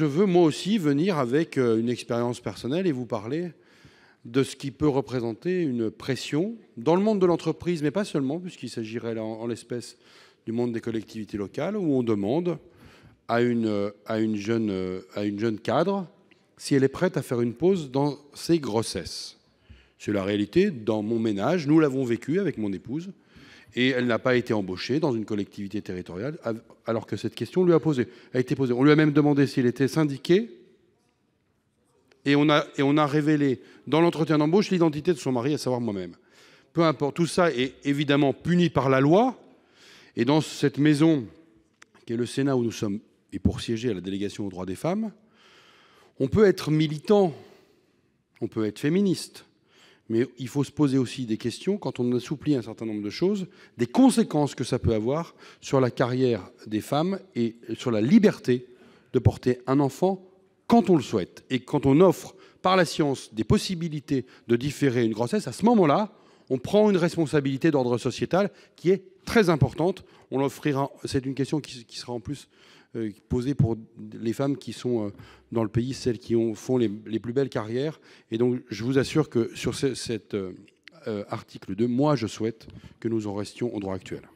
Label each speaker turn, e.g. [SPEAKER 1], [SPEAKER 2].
[SPEAKER 1] je veux moi aussi venir avec euh, une expérience personnelle et vous parler de ce qui peut représenter une pression dans le monde de l'entreprise, mais pas seulement, puisqu'il s'agirait en l'espèce du monde des collectivités locales, où on demande à une, à une, jeune, euh, à une jeune cadre si elle est prête à faire une pause dans ses grossesses. C'est la réalité dans mon ménage, nous l'avons vécu avec mon épouse, et elle n'a pas été embauchée dans une collectivité territoriale, alors que cette question lui a posé a été posée, on lui a même demandé s'il était syndiqué. Et on a et on a révélé dans l'entretien d'embauche, l'identité de son mari, à savoir moi-même, peu importe tout ça est évidemment puni par la loi et dans cette maison qui est le Sénat où nous sommes et pour siéger à la délégation aux droits des femmes, on peut être militant, on peut être féministe, mais il faut se poser aussi des questions quand on assouplit un certain nombre de choses, des conséquences que ça peut avoir sur la carrière des femmes et sur la liberté de porter un enfant quand on le souhaite et quand on offre par la science des possibilités de différer une grossesse à ce moment-là, on prend une responsabilité d'ordre sociétal qui est très importante. On l'offrira. C'est une question qui, sera en plus euh, posée pour les femmes qui sont euh, dans le pays, celles qui ont, font les, plus belles carrières. Et donc, je vous assure que sur cet euh, article 2, moi, je souhaite que nous en restions au droit actuel.